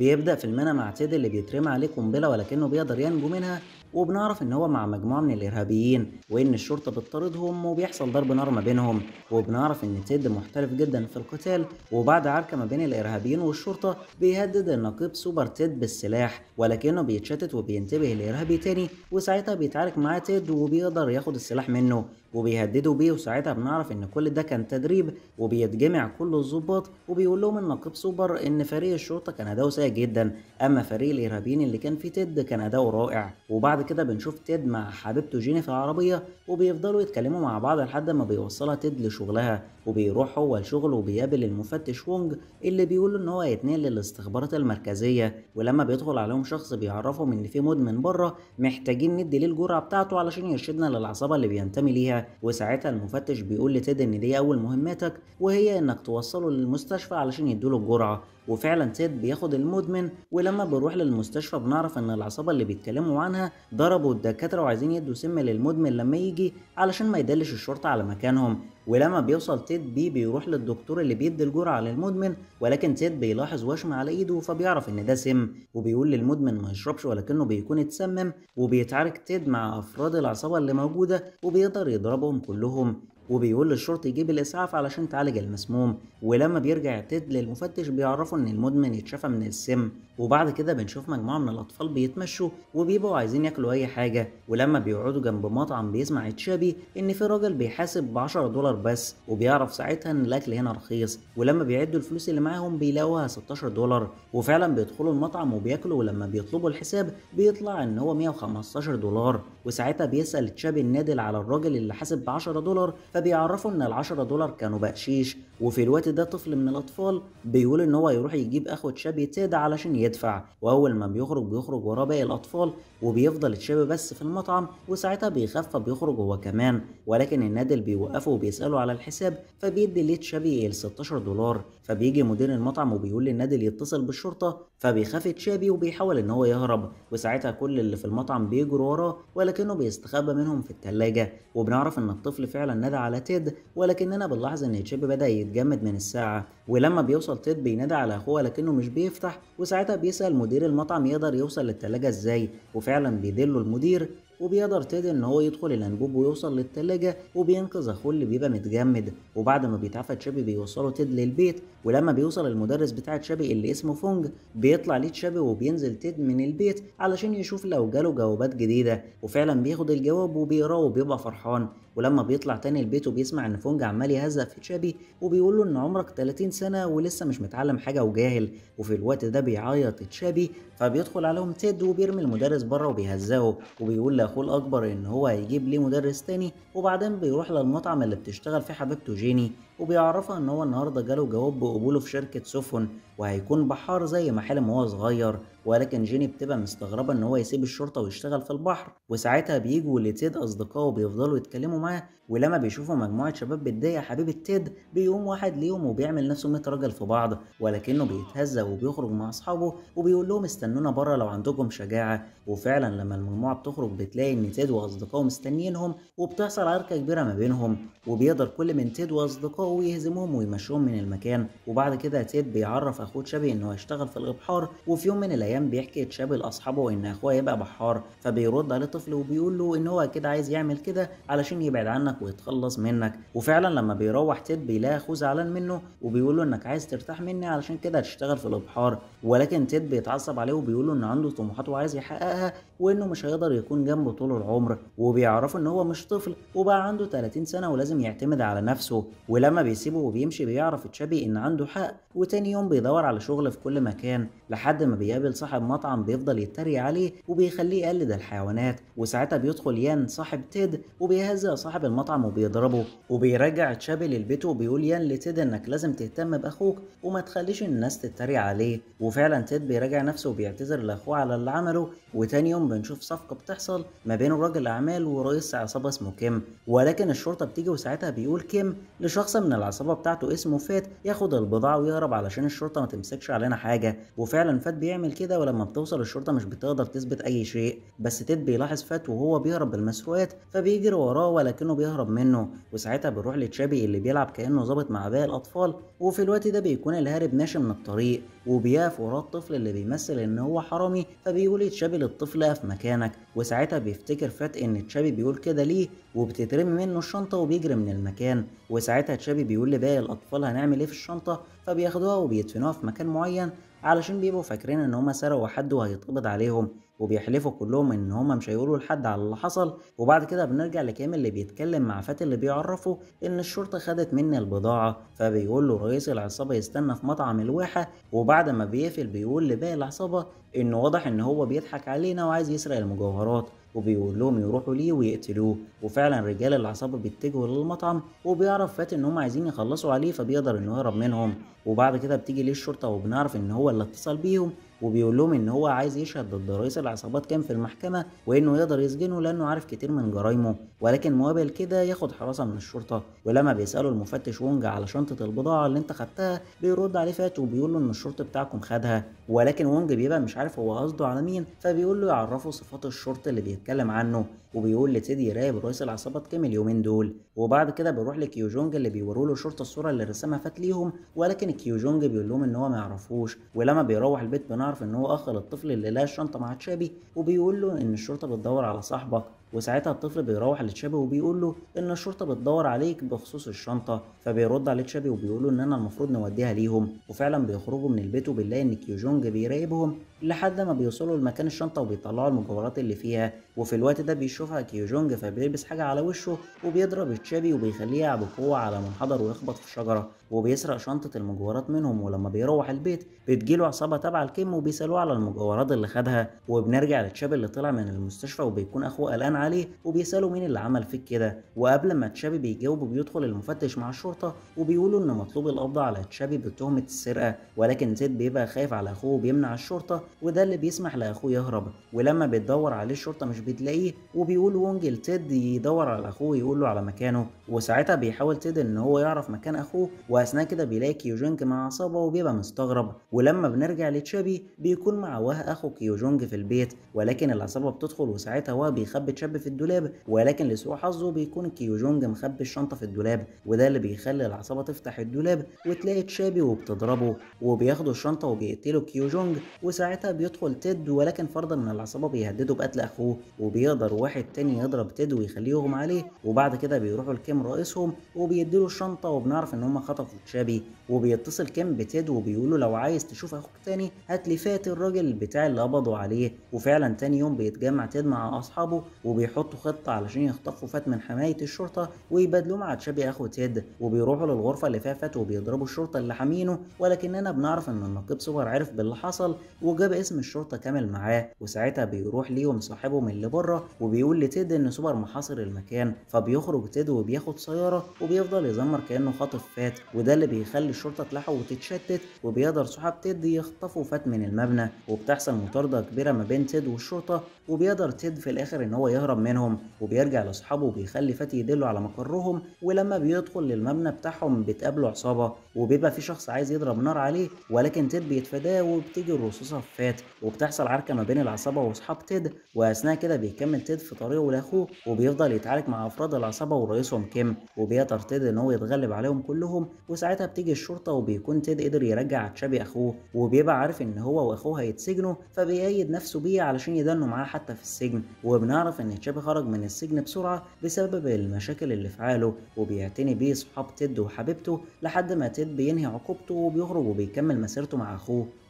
بيبدأ في المنى مع تيد اللي بيترمى عليه قنبلة ولكنه بيقدر ينجو منها وبنعرف ان هو مع مجموعه من الارهابيين وان الشرطه بتطاردهم وبيحصل ضرب نار ما بينهم وبنعرف ان تيد محترف جدا في القتال وبعد عركه ما بين الارهابيين والشرطه بيهدد النقيب سوبر تيد بالسلاح ولكنه بيتشتت وبينتبه الارهابي تاني وساعتها بيتعارك معاه تيد وبيقدر ياخد السلاح منه وبيهددوا بيه وساعتها بنعرف ان كل ده كان تدريب وبيتجمع كل الظباط وبيقول لهم النقيب سوبر ان فريق الشرطه كان اداؤه سيء جدا اما فريق الارهابيين اللي كان فيه تيد كان اداؤه رائع وبعد بعد كده بنشوف تيد مع حبيبته جيني في العربية وبيفضلوا يتكلموا مع بعض لحد ما بيوصلها تيد لشغلها وبيروح هو الشغل وبيقابل المفتش وونج اللي بيقول ان هو هيتنقل للاستخبارات المركزية ولما بيدخل عليهم شخص بيعرفهم ان في مدمن بره محتاجين ندي ليه الجرعة بتاعته علشان يرشدنا للعصابة اللي بينتمي ليها وساعتها المفتش بيقول لتيد ان دي اول مهمتك وهي انك توصله للمستشفى علشان يدوله الجرعة وفعلا سيد بياخد المدمن ولما بنروح للمستشفى بنعرف ان العصابه اللي بيتكلموا عنها ضربوا الدكاتره وعايزين يدوا سم للمدمن لما يجي علشان ما يدلش الشرطه على مكانهم ولما بيوصل تيد بي بيروح للدكتور اللي بيدي الجرعه للمدمن ولكن تيد بيلاحظ وشم على ايده فبيعرف ان ده سم وبيقول للمدمن ما يشربش ولكنه بيكون اتسمم وبيتعارك تيد مع افراد العصابه اللي موجوده وبيقدر يضربهم كلهم وبيقول للشرطي يجيب الاسعاف علشان تعالج المسموم ولما بيرجع يعتد للمفتش بيعرفوا ان المدمن اتشفى من السم وبعد كده بنشوف مجموعه من الاطفال بيتمشوا وبيبقوا عايزين ياكلوا اي حاجه ولما بيقعدوا جنب مطعم بيسمع تشابي ان في راجل بيحاسب ب 10 دولار بس وبيعرف ساعتها ان الاكل هنا رخيص ولما بيعدوا الفلوس اللي معاهم بيلاقوها 16 دولار وفعلا بيدخلوا المطعم وبياكلوا ولما بيطلبوا الحساب بيطلع ان هو 115 دولار وساعتها بيسال تشابي النادل على الراجل اللي حاسب ب 10 دولار فبيعرفوا ان ال10 دولار كانوا بقشيش وفي الوقت ده طفل من الاطفال بيقول ان هو يروح يجيب اخو تشابي تيدا علشان يدفع واول ما بيخرج بيخرج وراه باقي الاطفال وبيفضل تشابي بس في المطعم وساعتها بيخاف فبيخرج هو كمان ولكن النادل بيوقفه وبيساله على الحساب فبيدي ليه تشابي ال 16 دولار فبيجي مدير المطعم وبيقول للنادل يتصل بالشرطه فبيخاف تشابي وبيحاول ان هو يهرب وساعتها كل اللي في المطعم بيجروا وراه ولكنه بيستخبى منهم في التلاجه وبنعرف ان الطفل فعلا نادى على تيد ولكننا بنلاحظ ان تشيب بدأ يتجمد من الساعة ولما بيوصل تيد بينادى على اخوه لكنه مش بيفتح وساعتها بيسأل مدير المطعم يقدر يوصل للتلاجة ازاي وفعلا بيدله المدير وبيقدر تيدن ان هو يدخل الانبوب ويوصل للتلاجة وبينقذ اخوه اللي بيبقى متجمد وبعد ما بيتعافى تشابي بيوصله تيد للبيت ولما بيوصل المدرس بتاع تشابي اللي اسمه فونج بيطلع ليه تشابي وبينزل تيد من البيت علشان يشوف لو جاله جوابات جديدة وفعلا بياخد الجواب وبيقراه وبيبقى فرحان ولما بيطلع تاني البيت وبيسمع ان فونج عمال يهزق في تشابي وبيقول له ان عمرك 30 سنة ولسه مش متعلم حاجة وجاهل وفي الوقت ده بيعيط تشابي فبيدخل عليهم تيد وبيرمي المدرس بره وبيهزقه وبيقول اخوه الاكبر ان هو هيجيب ليه مدرس تاني وبعدين بيروح للمطعم اللي بتشتغل فيه حبيبته جيني وبيعرفها ان هو النهارده جاله جواب بقبوله في شركه سفن وهيكون بحار زي ما حلم وهو صغير ولكن جيني بتبقى مستغربه ان هو يسيب الشرطه ويشتغل في البحر وساعتها بيجوا لتيد اصدقائه وبيفضلوا يتكلموا معاه ولما بيشوفوا مجموعه شباب بتضايق حبيبه تيد بيقوم واحد ليهم وبيعمل نفسه 100 راجل في بعض ولكنه بيتهزى وبيخرج مع اصحابه وبيقول لهم استنونا بره لو عندكم شجاعه وفعلا لما المجموعه بتخرج بتلاقي ان تيد واصدقائه مستنيينهم وبتحصل عركه كبيره ما بينهم وبيقدر كل من تيد واصدقائه ويهزمهم ويمشوهم من المكان وبعد كده تيد بيعرف اخوه تشابي انه هيشتغل في الابحار وفي يوم من الايام بيحكي تشابي لاصحابه ان اخوه هيبقى بحار فبيرد عليه طفل وبيقول له ان هو كده عايز يعمل كده علشان يبعد عنك ويتخلص منك وفعلا لما بيروح تيد بيلاقي اخوه زعلان منه وبيقول له انك عايز ترتاح مني علشان كده هتشتغل في الابحار ولكن تيد بيتعصب عليه وبيقول له ان عنده طموحات وعايز يحققها وانه مش هيقدر يكون جنبه طول العمر وبيعرفه ان هو مش طفل وبقى عنده 30 سنه ولازم يعتمد على نفسه ولما لما بيسيبه وبيمشي بيعرف تشابي ان عنده حق وتاني يوم بيدور على شغل في كل مكان لحد ما بيقابل صاحب مطعم بيفضل يتريق عليه وبيخليه يقلد الحيوانات وساعتها بيدخل يان صاحب تيد وبيهزق صاحب المطعم وبيضربه وبيرجع تشابي للبيت وبيقول يان لتيد انك لازم تهتم باخوك وما تخليش الناس تتريق عليه وفعلا تيد بيراجع نفسه وبيعتذر لاخوه على اللي عمله وتاني يوم بنشوف صفقه بتحصل ما بين راجل اعمال ورئيس عصابه اسمه كيم ولكن الشرطه بتيجي وساعتها بيقول كيم لشخص من من العصابه بتاعته اسمه فات ياخد البضاعه ويهرب علشان الشرطه ما تمسكش علينا حاجه وفعلا فات بيعمل كده ولما بتوصل الشرطه مش بتقدر تثبت اي شيء بس تيد بيلاحظ فات وهو بيهرب بالمسروقات فبيجري وراه ولكنه بيهرب منه وساعتها بنروح لتشابي اللي بيلعب كانه ظابط مع باقي الاطفال وفي الوقت ده بيكون الهارب ماشي من الطريق وبيقف وراه الطفل اللي بيمثل ان هو حرامي فبيقول تشابي للطفل اقف مكانك وساعتها بيفتكر فات ان تشابي بيقول كده ليه وبتترمي منه الشنطه وبيجري من المكان وساعتها تشابي النبي بيقول لباقي الاطفال هنعمل ايه في الشنطه فبياخدوها وبيدفنوها في مكان معين علشان بيبقوا فاكرين ان هما سرقوا حد وهيتقبض عليهم وبيحلفوا كلهم ان هما مش هيقولوا لحد على اللي حصل وبعد كده بنرجع لكامل اللي بيتكلم مع فات اللي بيعرفه ان الشرطه خدت مني البضاعه فبيقول له رئيس العصابه يستنى في مطعم الواحه وبعد ما بيقفل بيقول لباقي العصابه انه واضح ان هو بيضحك علينا وعايز يسرق المجوهرات وبيقول لهم يروحوا ليه ويقتلوه وفعلا رجال العصابه بيتجهوا للمطعم وبيعرف فات ان هم عايزين يخلصوا عليه فبيقدر انه يهرب منهم وبعد كده بتيجي ليه الشرطه وبنعرف ان هو اللي اتصل بيهم وبيقول لهم ان هو عايز يشهد ضد رئيس العصابات كان في المحكمه وانه يقدر يسجنه لانه عارف كتير من جرايمه ولكن مقابل كده ياخد حراسه من الشرطه ولما بيساله المفتش وونج على شنطه البضاعه اللي انت خدتها بيرد عليه فات وبيقول له ان الشرطه بتاعكم خدها ولكن وونج بيبقى مش عارف هو قصده على مين فبيقول له يعرفه صفات الشرطي اللي بيتكلم عنه وبيقول لتيدي يراقب رئيس العصابات كام اليومين دول وبعد كده بيروح لكيوجونج اللي بيوروا له شرطه الصوره اللي رسمها فات ليهم ولكن كيوجونج بيقول لهم ان هو ما يعرفوش ولما بيروح البيت بنعرف ان هو اخ للطفل اللي لقى الشنطه مع تشابي وبيقول له ان الشرطه بتدور على صاحبك وساعتها الطفل بيروح لتشابي وبيقول له ان الشرطه بتدور عليك بخصوص الشنطه فبيرد عليه تشابي وبيقول له ان انا المفروض نوديها ليهم وفعلا بيخرجوا من البيت وبنلاقي ان كيوجونج بيراقبهم لحد ما بيوصلوا لمكان الشنطة وبيطلعوا المجوهرات اللي فيها وفي الوقت ده بيشوفها كيوجونج فبيلبس حاجة على وشه وبيضرب تشابي وبيخليه يلعب بقوة على منحدر ويخبط في شجرة وبيسرق شنطة المجوهرات منهم ولما بيروح البيت بتجيله عصابة تبع الكيم وبيسألوه على المجوهرات اللي خدها وبنرجع لتشابي اللي طلع من المستشفى وبيكون أخوه قلقان عليه وبيسأله مين اللي عمل فيك كده وقبل ما تشابي بيجاوبه بيدخل المفتش مع الشرطة وبيقولوا إن مطلوب القبض على تشابي بتهمة السرقة ولكن زيد بيبقى خايف على أخوه وبيمنع الشرطة وده اللي بيسمح لاخوه يهرب ولما بتدور عليه الشرطه مش بتلاقيه وبيقول وونج لتيد يدور على اخوه يقول له على مكانه وساعتها بيحاول تيد ان هو يعرف مكان اخوه واثناء كده بيلاقي كيوجونج مع عصابه وبيبقى مستغرب ولما بنرجع لتشابي بيكون مع واه اخو كيوجونج في البيت ولكن العصابه بتدخل وساعتها واه بيخبي تشابي في الدولاب ولكن لسوء حظه بيكون كيوجونج مخبي الشنطه في الدولاب وده اللي بيخلي العصابه تفتح الدولاب وتلاقي تشابي وبتضربه وبياخدوا الشنطه وبيقتلوا كيوجونج وساعتها ساعتها بيدخل تيد ولكن فرضا ان العصابه بيهدده بقتل اخوه وبيقدر واحد تاني يضرب تيد ويخليهم عليه وبعد كده بيروحوا لكيم رئيسهم وبيديله الشنطه وبنعرف ان هم خطفوا تشابي وبيتصل كيم بتيد وبيقوله لو عايز تشوف اخوك تاني هات لي فات الراجل بتاع اللي قبضوا عليه وفعلا تاني يوم بيتجمع تيد مع اصحابه وبيحطوا خطه علشان يخطفوا فات من حمايه الشرطه ويبادلوه مع تشابي اخو تيد وبيروحوا للغرفه اللي فيها فات وبيضربوا الشرطه اللي حامينه ولكننا بنعرف ان النقيب سوبر عرف باللي حصل وجاب وبيبقى اسم الشرطه كامل معاه وساعتها بيروح ليهم صاحبهم اللي بره وبيقول لتيد ان سوبر محاصر المكان فبيخرج تيد وبياخد سياره وبيفضل يزمر كانه خاطف فات وده اللي بيخلي الشرطه تلاحقه وتتشتت وبيقدر صحاب تيد يخطفوا فات من المبنى وبتحصل مطارده كبيره ما بين تيد والشرطه وبيقدر تيد في الاخر ان هو يهرب منهم وبيرجع لاصحابه وبيخلي فات يدله على مقرهم ولما بيدخل للمبنى بتاعهم بتقابله عصابه وبيبقى في شخص عايز يضرب نار عليه ولكن تيد بيتفاداه وبتيجي الرصاصه في المستشفيات وبتحصل عركه ما بين العصابه واصحاب تيد واثناء كده بيكمل تيد في طريقه لاخوه وبيفضل يتعارك مع افراد العصابه ورئيسهم كيم وبيقدر تيد ان هو يتغلب عليهم كلهم وساعتها بتيجي الشرطه وبيكون تيد قدر يرجع تشابي اخوه وبيبقى عارف ان هو واخوه هيتسجنوا فبيأيد نفسه بيه علشان يدنوا معاه حتى في السجن وبنعرف ان تشابي خرج من السجن بسرعه بسبب المشاكل اللي في عاله وبيعتني بيه صحاب تيد وحبيبته لحد ما تيد بينهي عقوبته وبيخرج وبيكمل مسيرته مع اخوه